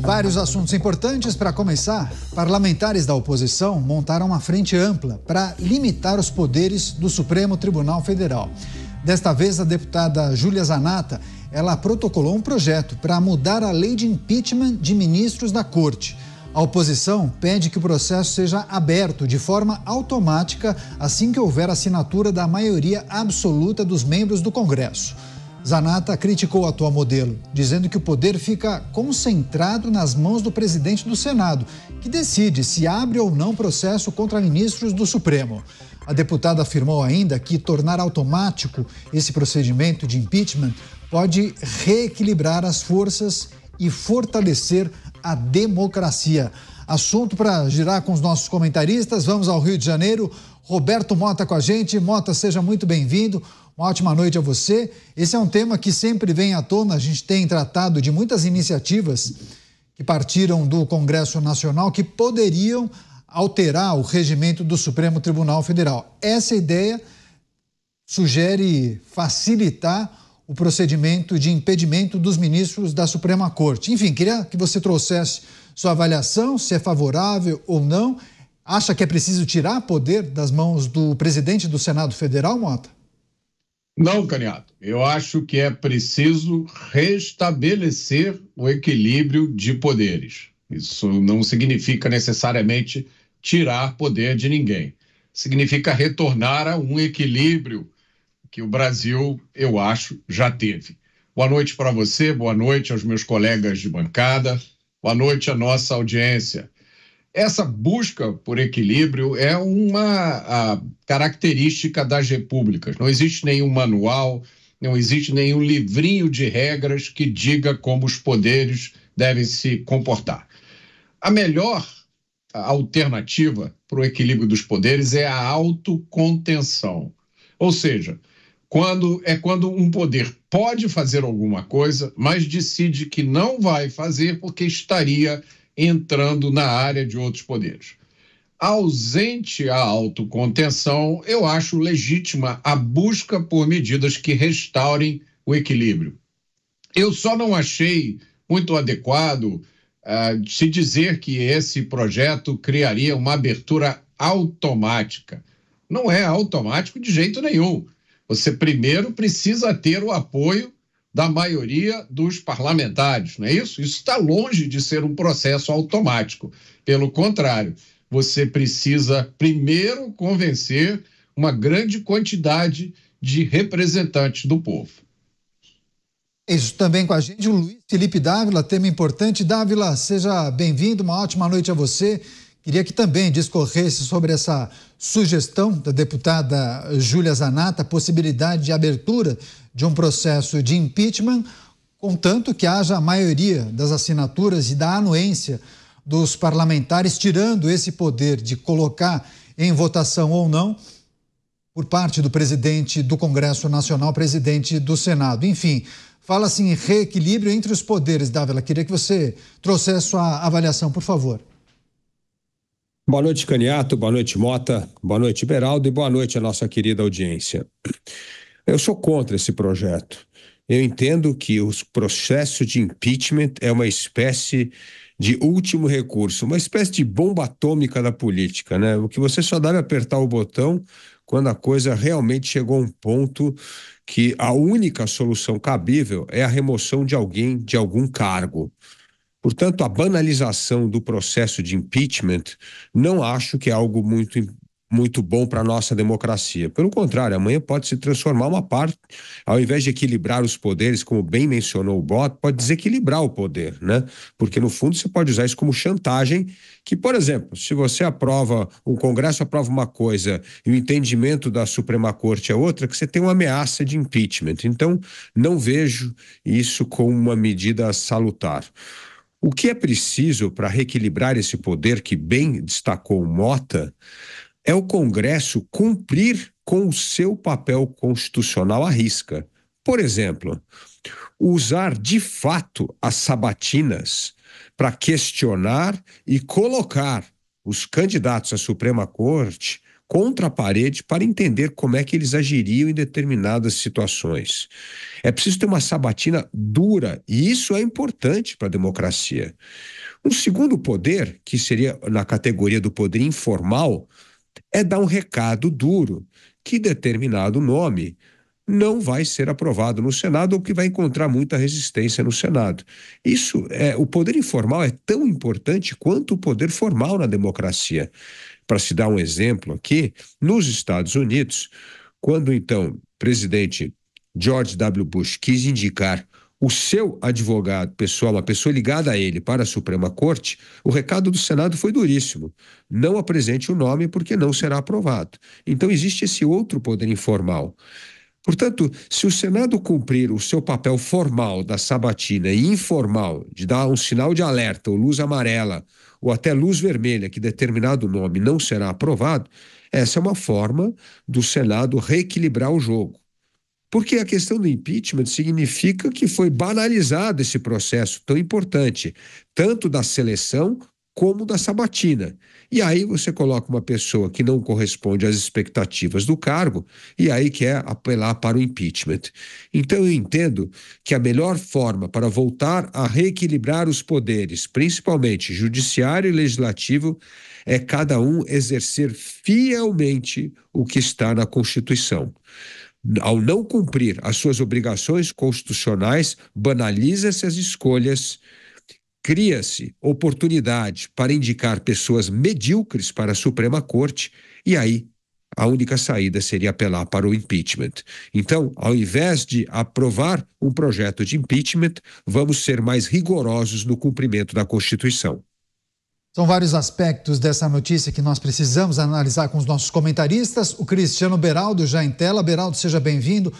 Vários assuntos importantes para começar. Parlamentares da oposição montaram uma frente ampla para limitar os poderes do Supremo Tribunal Federal. Desta vez, a deputada Júlia Zanata, ela protocolou um projeto para mudar a lei de impeachment de ministros da corte. A oposição pede que o processo seja aberto de forma automática assim que houver assinatura da maioria absoluta dos membros do Congresso. Zanata criticou a atual modelo, dizendo que o poder fica concentrado nas mãos do presidente do Senado, que decide se abre ou não processo contra ministros do Supremo. A deputada afirmou ainda que tornar automático esse procedimento de impeachment pode reequilibrar as forças e fortalecer a democracia. Assunto para girar com os nossos comentaristas. Vamos ao Rio de Janeiro. Roberto Mota com a gente. Mota, seja muito bem-vindo. Uma ótima noite a você. Esse é um tema que sempre vem à tona. A gente tem tratado de muitas iniciativas que partiram do Congresso Nacional que poderiam alterar o regimento do Supremo Tribunal Federal. Essa ideia sugere facilitar o procedimento de impedimento dos ministros da Suprema Corte. Enfim, queria que você trouxesse sua avaliação, se é favorável ou não. Acha que é preciso tirar poder das mãos do presidente do Senado Federal, Mota? Não, Caniato. Eu acho que é preciso restabelecer o equilíbrio de poderes. Isso não significa necessariamente tirar poder de ninguém. Significa retornar a um equilíbrio que o Brasil, eu acho, já teve. Boa noite para você, boa noite aos meus colegas de bancada. Boa noite à nossa audiência. Essa busca por equilíbrio é uma característica das repúblicas. Não existe nenhum manual, não existe nenhum livrinho de regras que diga como os poderes devem se comportar. A melhor alternativa para o equilíbrio dos poderes é a autocontenção. Ou seja, quando é quando um poder pode fazer alguma coisa, mas decide que não vai fazer porque estaria entrando na área de outros poderes. Ausente a autocontenção, eu acho legítima a busca por medidas que restaurem o equilíbrio. Eu só não achei muito adequado ah, se dizer que esse projeto criaria uma abertura automática. Não é automático de jeito nenhum você primeiro precisa ter o apoio da maioria dos parlamentares, não é isso? Isso está longe de ser um processo automático. Pelo contrário, você precisa primeiro convencer uma grande quantidade de representantes do povo. Isso também com a gente, o Luiz Felipe Dávila, tema importante. Dávila, seja bem-vindo, uma ótima noite a você. Queria que também discorresse sobre essa sugestão da deputada Júlia Zanata a possibilidade de abertura de um processo de impeachment, contanto que haja a maioria das assinaturas e da anuência dos parlamentares, tirando esse poder de colocar em votação ou não por parte do presidente do Congresso Nacional, presidente do Senado. Enfim, fala-se em reequilíbrio entre os poderes. Dávila, queria que você trouxesse a sua avaliação, por favor. Boa noite, Caniato, boa noite, Mota, boa noite, Beraldo, e boa noite à nossa querida audiência. Eu sou contra esse projeto. Eu entendo que o processo de impeachment é uma espécie de último recurso, uma espécie de bomba atômica da política, né? O que você só deve apertar o botão quando a coisa realmente chegou a um ponto que a única solução cabível é a remoção de alguém de algum cargo. Portanto, a banalização do processo de impeachment não acho que é algo muito, muito bom para a nossa democracia. Pelo contrário, amanhã pode se transformar uma parte, ao invés de equilibrar os poderes, como bem mencionou o Bot, pode desequilibrar o poder, né? Porque, no fundo, você pode usar isso como chantagem, que, por exemplo, se você aprova, o Congresso aprova uma coisa e o entendimento da Suprema Corte é outra, que você tem uma ameaça de impeachment. Então, não vejo isso como uma medida salutar. O que é preciso para reequilibrar esse poder que bem destacou Mota é o Congresso cumprir com o seu papel constitucional à risca. Por exemplo, usar de fato as sabatinas para questionar e colocar os candidatos à Suprema Corte contra a parede para entender como é que eles agiriam em determinadas situações. É preciso ter uma sabatina dura, e isso é importante para a democracia. Um segundo poder, que seria na categoria do poder informal, é dar um recado duro que determinado nome não vai ser aprovado no Senado ou que vai encontrar muita resistência no Senado. Isso é o poder informal é tão importante quanto o poder formal na democracia. Para se dar um exemplo aqui, nos Estados Unidos, quando então presidente George W. Bush quis indicar o seu advogado pessoal, uma pessoa ligada a ele, para a Suprema Corte, o recado do Senado foi duríssimo. Não apresente o nome porque não será aprovado. Então existe esse outro poder informal. Portanto, se o Senado cumprir o seu papel formal da sabatina e informal de dar um sinal de alerta ou luz amarela ou até luz vermelha que determinado nome não será aprovado, essa é uma forma do Senado reequilibrar o jogo. Porque a questão do impeachment significa que foi banalizado esse processo tão importante, tanto da seleção como da sabatina. E aí você coloca uma pessoa que não corresponde às expectativas do cargo e aí quer é apelar para o impeachment. Então eu entendo que a melhor forma para voltar a reequilibrar os poderes, principalmente judiciário e legislativo, é cada um exercer fielmente o que está na Constituição ao não cumprir as suas obrigações constitucionais, banaliza-se as escolhas cria-se oportunidade para indicar pessoas medíocres para a Suprema Corte e aí a única saída seria apelar para o impeachment. Então, ao invés de aprovar um projeto de impeachment, vamos ser mais rigorosos no cumprimento da Constituição. São vários aspectos dessa notícia que nós precisamos analisar com os nossos comentaristas. O Cristiano Beraldo já em tela. Beraldo, seja bem-vindo.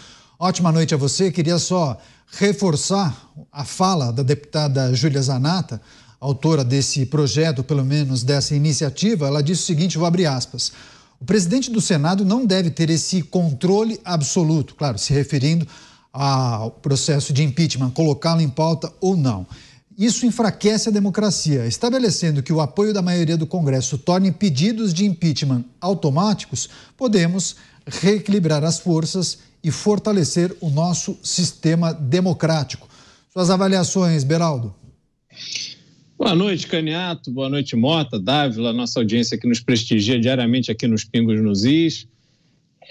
Ótima noite a você. Queria só reforçar a fala da deputada Júlia Zanata, autora desse projeto, pelo menos dessa iniciativa. Ela disse o seguinte: vou abrir aspas. O presidente do Senado não deve ter esse controle absoluto, claro, se referindo ao processo de impeachment, colocá-lo em pauta ou não. Isso enfraquece a democracia, estabelecendo que o apoio da maioria do Congresso torne pedidos de impeachment automáticos, podemos reequilibrar as forças e fortalecer o nosso sistema democrático. Suas avaliações, Beraldo. Boa noite, Caniato. Boa noite, Mota, Dávila, nossa audiência que nos prestigia diariamente aqui nos Pingos nos Is.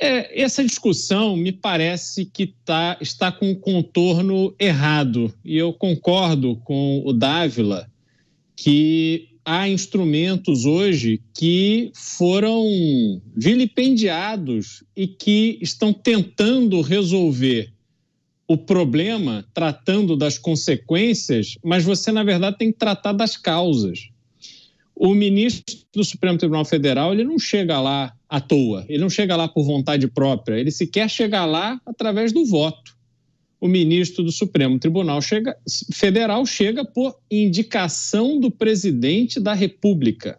É, essa discussão me parece que tá, está com um contorno errado. E eu concordo com o Dávila que há instrumentos hoje que foram vilipendiados e que estão tentando resolver o problema tratando das consequências, mas você, na verdade, tem que tratar das causas. O ministro do Supremo Tribunal Federal ele não chega lá à toa, ele não chega lá por vontade própria, ele sequer chega lá através do voto o ministro do Supremo Tribunal chega, Federal chega por indicação do presidente da República.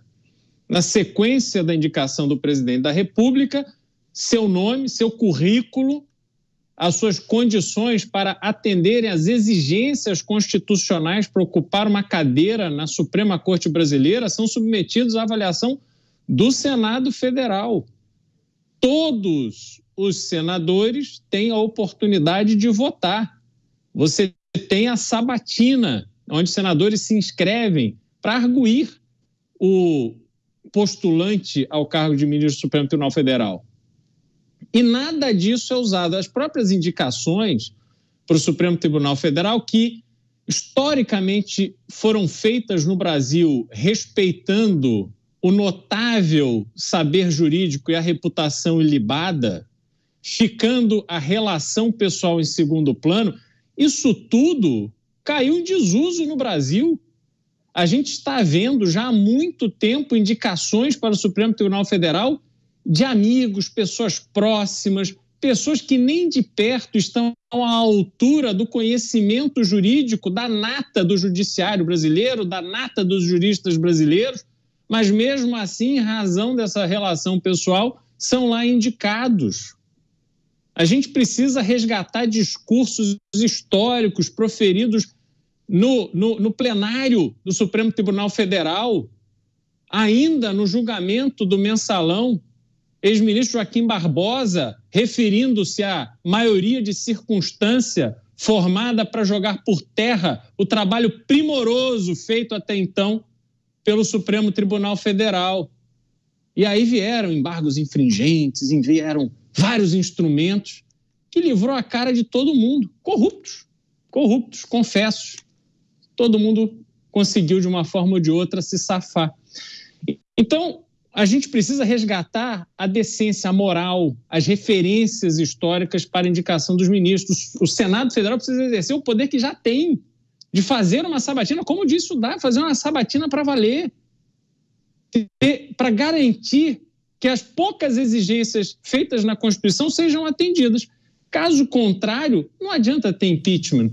Na sequência da indicação do presidente da República, seu nome, seu currículo, as suas condições para atenderem às exigências constitucionais para ocupar uma cadeira na Suprema Corte Brasileira são submetidos à avaliação do Senado Federal. Todos os senadores têm a oportunidade de votar. Você tem a sabatina, onde senadores se inscrevem para arguir o postulante ao cargo de ministro do Supremo Tribunal Federal. E nada disso é usado. As próprias indicações para o Supremo Tribunal Federal, que historicamente foram feitas no Brasil respeitando o notável saber jurídico e a reputação ilibada ficando a relação pessoal em segundo plano, isso tudo caiu em desuso no Brasil. A gente está vendo já há muito tempo indicações para o Supremo Tribunal Federal de amigos, pessoas próximas, pessoas que nem de perto estão à altura do conhecimento jurídico da nata do judiciário brasileiro, da nata dos juristas brasileiros, mas mesmo assim, em razão dessa relação pessoal, são lá indicados. A gente precisa resgatar discursos históricos proferidos no, no, no plenário do Supremo Tribunal Federal, ainda no julgamento do mensalão, ex-ministro Joaquim Barbosa, referindo-se à maioria de circunstância formada para jogar por terra o trabalho primoroso feito até então pelo Supremo Tribunal Federal. E aí vieram embargos infringentes, vieram vários instrumentos, que livrou a cara de todo mundo, corruptos, corruptos, confessos. Todo mundo conseguiu, de uma forma ou de outra, se safar. Então, a gente precisa resgatar a decência, a moral, as referências históricas para indicação dos ministros. O Senado Federal precisa exercer o poder que já tem de fazer uma sabatina, como disse o Dá, fazer uma sabatina para valer, para garantir que as poucas exigências feitas na Constituição sejam atendidas. Caso contrário, não adianta ter impeachment.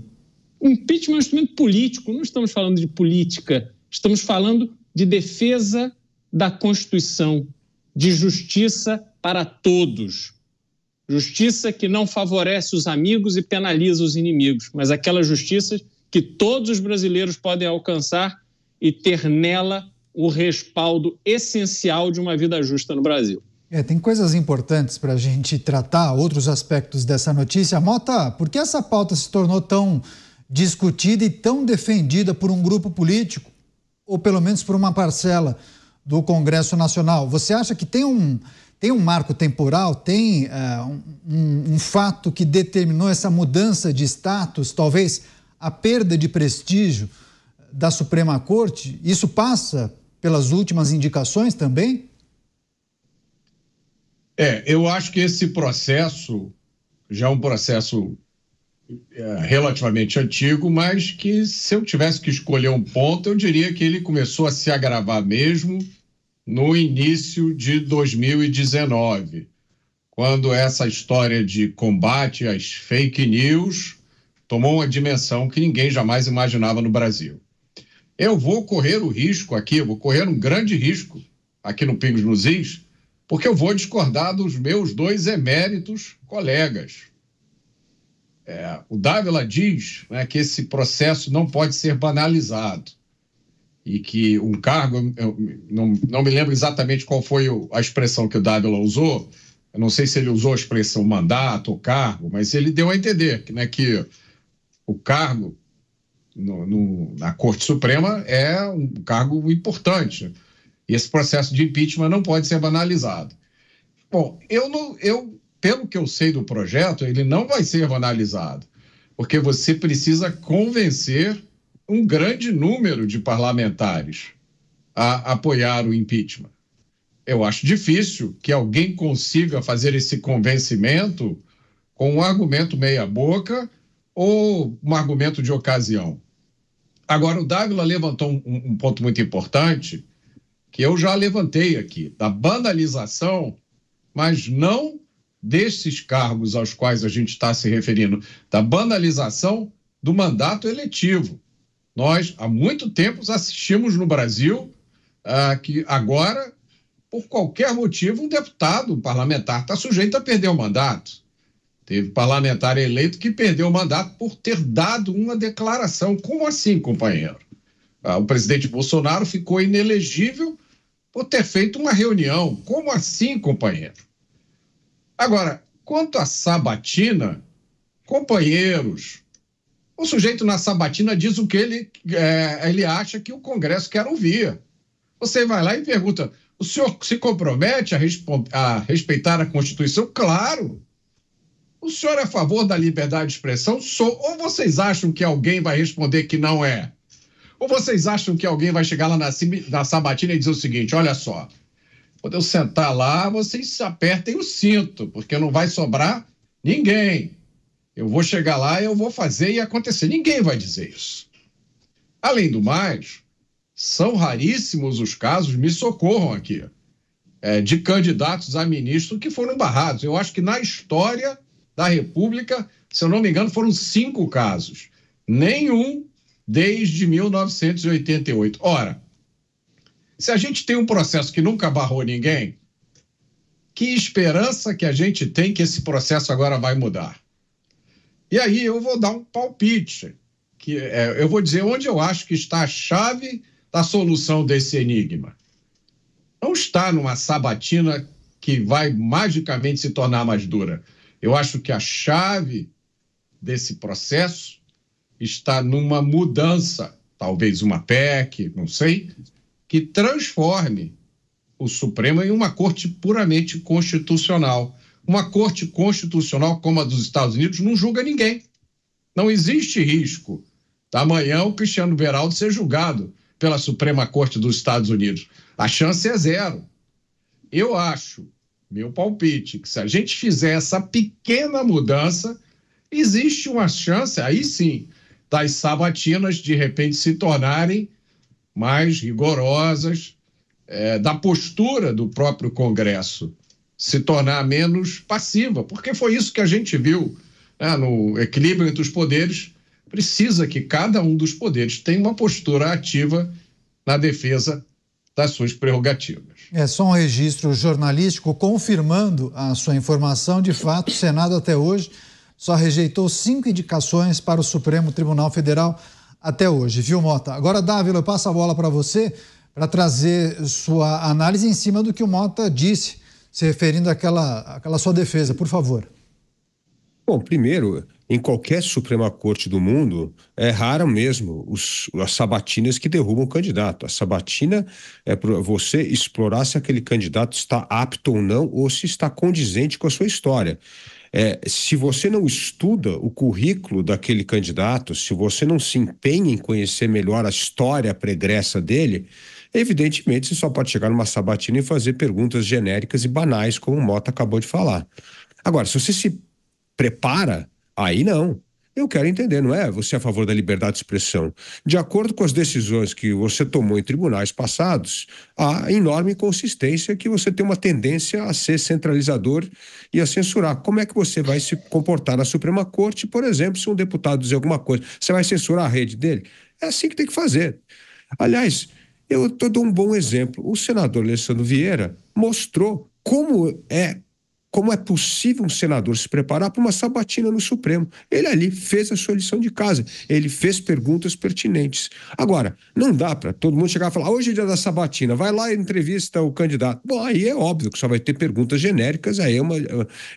Impeachment é um instrumento político, não estamos falando de política, estamos falando de defesa da Constituição, de justiça para todos. Justiça que não favorece os amigos e penaliza os inimigos, mas aquela justiça que todos os brasileiros podem alcançar e ter nela o respaldo essencial de uma vida justa no Brasil. É, tem coisas importantes para a gente tratar, outros aspectos dessa notícia. Mota, por que essa pauta se tornou tão discutida e tão defendida por um grupo político, ou pelo menos por uma parcela do Congresso Nacional? Você acha que tem um, tem um marco temporal, tem uh, um, um fato que determinou essa mudança de status, talvez a perda de prestígio da Suprema Corte? Isso passa pelas últimas indicações também? É, eu acho que esse processo já é um processo é, relativamente antigo, mas que se eu tivesse que escolher um ponto, eu diria que ele começou a se agravar mesmo no início de 2019, quando essa história de combate às fake news tomou uma dimensão que ninguém jamais imaginava no Brasil. Eu vou correr o risco aqui, eu vou correr um grande risco aqui no Pingos nos Is, porque eu vou discordar dos meus dois eméritos colegas. É, o Dávila diz né, que esse processo não pode ser banalizado e que um cargo, eu não, não me lembro exatamente qual foi a expressão que o Dávila usou, eu não sei se ele usou a expressão mandato ou cargo, mas ele deu a entender né, que o cargo no, no, na Corte Suprema é um cargo importante. Esse processo de impeachment não pode ser banalizado. Bom, eu não, eu, pelo que eu sei do projeto, ele não vai ser banalizado, porque você precisa convencer um grande número de parlamentares a apoiar o impeachment. Eu acho difícil que alguém consiga fazer esse convencimento com um argumento meia-boca ou um argumento de ocasião. Agora, o Dávila levantou um, um ponto muito importante que eu já levantei aqui, da banalização, mas não desses cargos aos quais a gente está se referindo, da banalização do mandato eletivo. Nós, há muito tempo, assistimos no Brasil ah, que agora, por qualquer motivo, um deputado, um parlamentar, está sujeito a perder o mandato. Teve parlamentar eleito que perdeu o mandato por ter dado uma declaração. Como assim, companheiro? Ah, o presidente Bolsonaro ficou inelegível por ter feito uma reunião. Como assim, companheiro? Agora, quanto à sabatina, companheiros, o sujeito na sabatina diz o que ele, é, ele acha que o Congresso quer ouvir. Você vai lá e pergunta: o senhor se compromete a, a respeitar a Constituição? Claro. O senhor é a favor da liberdade de expressão? Sou. Ou vocês acham que alguém vai responder que não é? Ou vocês acham que alguém vai chegar lá na, na sabatina e dizer o seguinte: olha só, quando eu sentar lá, vocês apertem o cinto, porque não vai sobrar ninguém. Eu vou chegar lá, eu vou fazer e acontecer. Ninguém vai dizer isso. Além do mais, são raríssimos os casos, me socorram aqui, eh, de candidatos a ministro que foram barrados. Eu acho que na história da República, se eu não me engano, foram cinco casos. Nenhum desde 1988. Ora, se a gente tem um processo que nunca barrou ninguém, que esperança que a gente tem que esse processo agora vai mudar? E aí eu vou dar um palpite, que é, eu vou dizer onde eu acho que está a chave da solução desse enigma. Não está numa sabatina que vai magicamente se tornar mais dura eu acho que a chave desse processo está numa mudança, talvez uma PEC, não sei, que transforme o Supremo em uma corte puramente constitucional. Uma corte constitucional como a dos Estados Unidos não julga ninguém. Não existe risco da amanhã o Cristiano Beraldo ser julgado pela Suprema Corte dos Estados Unidos. A chance é zero. Eu acho meu palpite, que se a gente fizer essa pequena mudança, existe uma chance, aí sim, das sabatinas de repente se tornarem mais rigorosas, é, da postura do próprio Congresso se tornar menos passiva, porque foi isso que a gente viu né, no equilíbrio entre os poderes. Precisa que cada um dos poderes tenha uma postura ativa na defesa das suas prerrogativas. É só um registro jornalístico confirmando a sua informação. De fato, o Senado até hoje só rejeitou cinco indicações para o Supremo Tribunal Federal até hoje, viu, Mota? Agora, Dávila, eu passo a bola para você para trazer sua análise em cima do que o Mota disse, se referindo àquela, àquela sua defesa, por favor. Bom, primeiro, em qualquer Suprema Corte do mundo, é rara mesmo os, as sabatinas que derrubam o candidato. A sabatina é para você explorar se aquele candidato está apto ou não, ou se está condizente com a sua história. É, se você não estuda o currículo daquele candidato, se você não se empenha em conhecer melhor a história pregressa dele, evidentemente você só pode chegar numa sabatina e fazer perguntas genéricas e banais, como o Mota acabou de falar. Agora, se você se prepara, Aí não. Eu quero entender, não é? Você é a favor da liberdade de expressão. De acordo com as decisões que você tomou em tribunais passados, há enorme inconsistência que você tem uma tendência a ser centralizador e a censurar. Como é que você vai se comportar na Suprema Corte, por exemplo, se um deputado dizer alguma coisa? Você vai censurar a rede dele? É assim que tem que fazer. Aliás, eu dou um bom exemplo. O senador Alessandro Vieira mostrou como é como é possível um senador se preparar para uma sabatina no Supremo. Ele ali fez a sua lição de casa, ele fez perguntas pertinentes. Agora, não dá para todo mundo chegar e falar, hoje é dia da sabatina, vai lá e entrevista o candidato. Bom, aí é óbvio que só vai ter perguntas genéricas, aí é uma,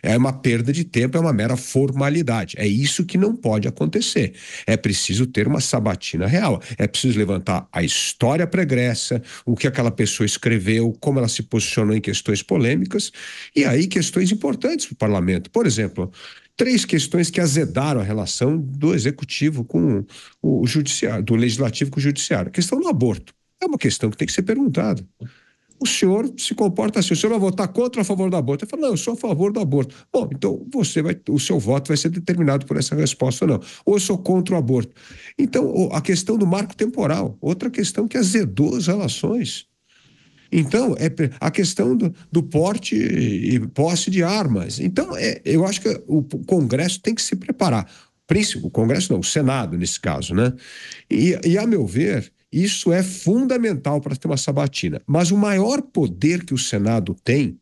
é uma perda de tempo, é uma mera formalidade. É isso que não pode acontecer. É preciso ter uma sabatina real, é preciso levantar a história pregressa, o que aquela pessoa escreveu, como ela se posicionou em questões polêmicas, e aí questões questões importantes para o parlamento. Por exemplo, três questões que azedaram a relação do executivo com o judiciário, do legislativo com o judiciário. A questão do aborto é uma questão que tem que ser perguntada. O senhor se comporta assim, o senhor vai votar contra ou a favor do aborto? Eu falo, não, eu sou a favor do aborto. Bom, então você vai, o seu voto vai ser determinado por essa resposta ou não. Ou eu sou contra o aborto. Então, a questão do marco temporal, outra questão que azedou as relações então, é a questão do, do porte e posse de armas. Então, é, eu acho que o Congresso tem que se preparar. O Congresso não, o Senado, nesse caso, né? E, e a meu ver, isso é fundamental para ter uma sabatina. Mas o maior poder que o Senado tem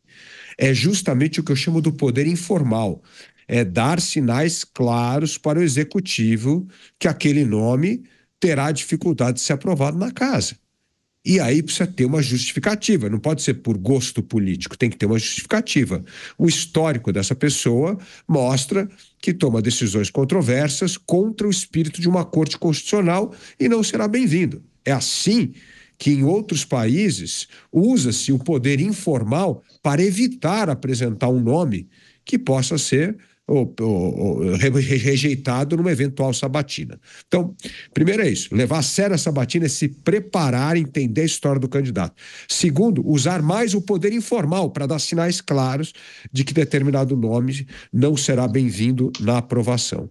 é justamente o que eu chamo do poder informal. É dar sinais claros para o executivo que aquele nome terá dificuldade de ser aprovado na casa. E aí precisa ter uma justificativa, não pode ser por gosto político, tem que ter uma justificativa. O histórico dessa pessoa mostra que toma decisões controversas contra o espírito de uma corte constitucional e não será bem-vindo. É assim que em outros países usa-se o poder informal para evitar apresentar um nome que possa ser ou, ou, ou, rejeitado numa eventual sabatina. Então, primeiro é isso, levar a sério a sabatina é se preparar, entender a história do candidato. Segundo, usar mais o poder informal para dar sinais claros de que determinado nome não será bem-vindo na aprovação.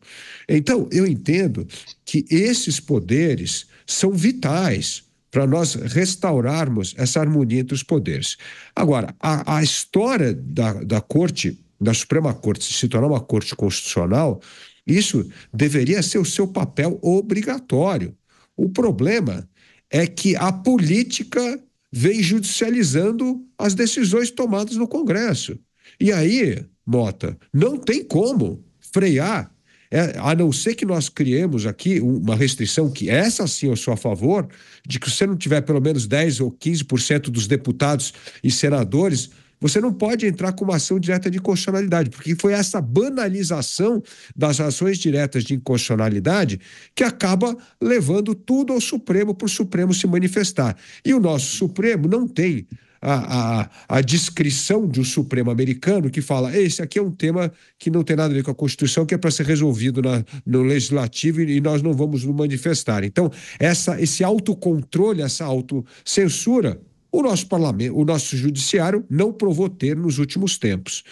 Então, eu entendo que esses poderes são vitais para nós restaurarmos essa harmonia entre os poderes. Agora, a, a história da, da corte da Suprema Corte se tornar uma corte constitucional, isso deveria ser o seu papel obrigatório. O problema é que a política vem judicializando as decisões tomadas no Congresso. E aí, Mota, não tem como frear, é, a não ser que nós criemos aqui uma restrição, que essa sim eu sou a favor, de que você não tiver pelo menos 10 ou 15% dos deputados e senadores você não pode entrar com uma ação direta de inconstitucionalidade, porque foi essa banalização das ações diretas de inconstitucionalidade que acaba levando tudo ao Supremo para o Supremo se manifestar. E o nosso Supremo não tem a, a, a, descrição de um Supremo americano que fala: esse aqui é um tema que não tem nada a ver com a Constituição, que é para ser resolvido na, no legislativo e, e, nós não vamos nos manifestar. Então, essa, esse autocontrole, essa autocensura o nosso parlamento, o nosso judiciário não provou ter nos últimos tempos.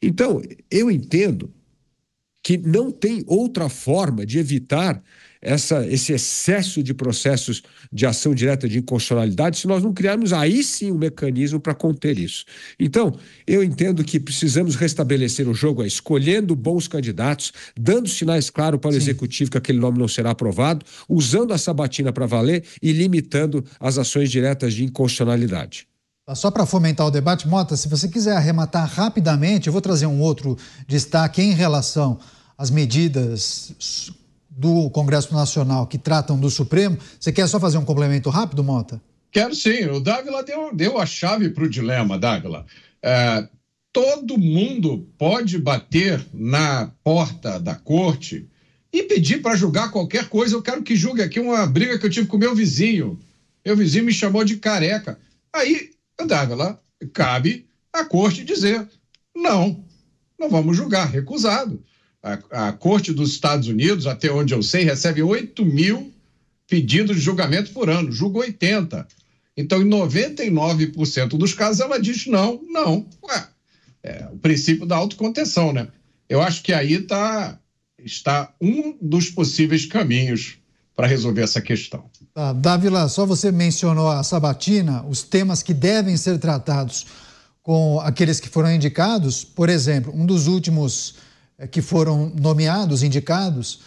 Então, eu entendo que não tem outra forma de evitar essa, esse excesso de processos de ação direta de inconstitucionalidade se nós não criarmos aí sim um mecanismo para conter isso. Então, eu entendo que precisamos restabelecer o jogo é, escolhendo bons candidatos, dando sinais claros para o sim. executivo que aquele nome não será aprovado, usando a sabatina para valer e limitando as ações diretas de inconstitucionalidade. Tá, só para fomentar o debate, Mota, se você quiser arrematar rapidamente, eu vou trazer um outro destaque em relação às medidas do Congresso Nacional que tratam do Supremo. Você quer só fazer um complemento rápido, Mota? Quero sim. O Dávila deu, deu a chave para o dilema, Dávila. É, todo mundo pode bater na porta da corte e pedir para julgar qualquer coisa. Eu quero que julgue aqui uma briga que eu tive com meu vizinho. Meu vizinho me chamou de careca. Aí andável. cabe à corte dizer: não, não vamos julgar, recusado. A, a Corte dos Estados Unidos, até onde eu sei, recebe 8 mil pedidos de julgamento por ano, julga 80. Então, em 99% dos casos, ela diz não, não. Ué, é o princípio da autocontenção, né? Eu acho que aí tá, está um dos possíveis caminhos para resolver essa questão. Tá, Davila, só você mencionou a sabatina, os temas que devem ser tratados com aqueles que foram indicados. Por exemplo, um dos últimos eh, que foram nomeados, indicados,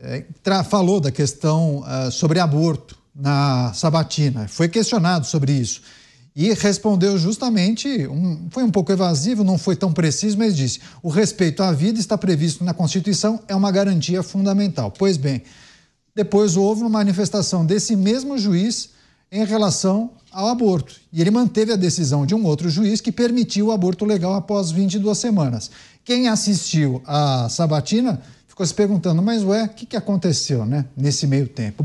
eh, falou da questão eh, sobre aborto na sabatina. Foi questionado sobre isso e respondeu justamente, um, foi um pouco evasivo, não foi tão preciso, mas disse: o respeito à vida está previsto na Constituição, é uma garantia fundamental. Pois bem. Depois houve uma manifestação desse mesmo juiz em relação ao aborto. E ele manteve a decisão de um outro juiz que permitiu o aborto legal após 22 semanas. Quem assistiu à sabatina ficou se perguntando, mas ué, o que, que aconteceu né, nesse meio tempo?